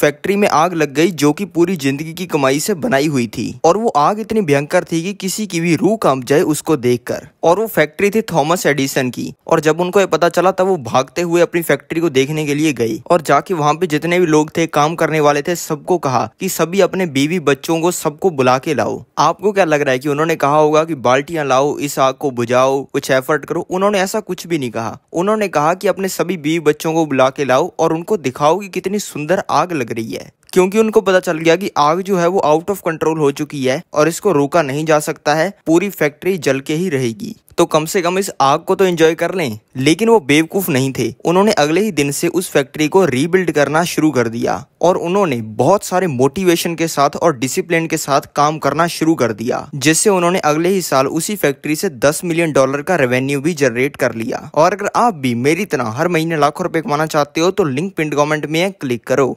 factory में आग लग गई जो कि पूरी जिंदगी की कमाई से बनाई हुई थी और वो आग इतनी भयंकर थी कि किसी की भी रूह कांप जाए उसको देखकर और वो फैक्ट्री थी थॉमस एडिसन की और जब उनको ये पता चला तब वो भागते हुए अपनी फैक्ट्री को देखने के लिए गई और जाके वहाँ पे जितने भी लोग थे काम करने वाले थे सबको कहा कि सभी अपने बीवी बच्चों को सबको बुला के लाओ आपको क्या लग रहा है की उन्होंने कहा होगा की बाल्टियां लाओ इस आग को बुझाओ कुछ एफर्ट करो उन्होंने ऐसा कुछ भी नहीं कहा उन्होंने कहा की अपने सभी बीवी बच्चों को बुला के लाओ और उनको दिखाओ की कितनी सुंदर आग लग लग रही है क्योंकि उनको पता चल गया कि आग जो है वो आउट ऑफ कंट्रोल हो चुकी है और इसको रोका नहीं जा सकता है पूरी फैक्ट्री जल के ही रहेगी तो कम से कम इस आग को तो एंजॉय कर लें लेकिन वो बेवकूफ नहीं थे उन्होंने अगले ही दिन से उस फैक्ट्री को रीबिल्ड करना शुरू कर दिया और उन्होंने बहुत सारे मोटिवेशन के साथ और डिसिप्लिन के साथ काम करना शुरू कर दिया जिससे उन्होंने अगले ही साल उसी फैक्ट्री से 10 मिलियन डॉलर का रेवेन्यू भी जनरेट कर लिया और अगर आप भी मेरी तरह हर महीने लाखों रुपए कमाना चाहते हो तो लिंक पिंड कमेंट में क्लिक करो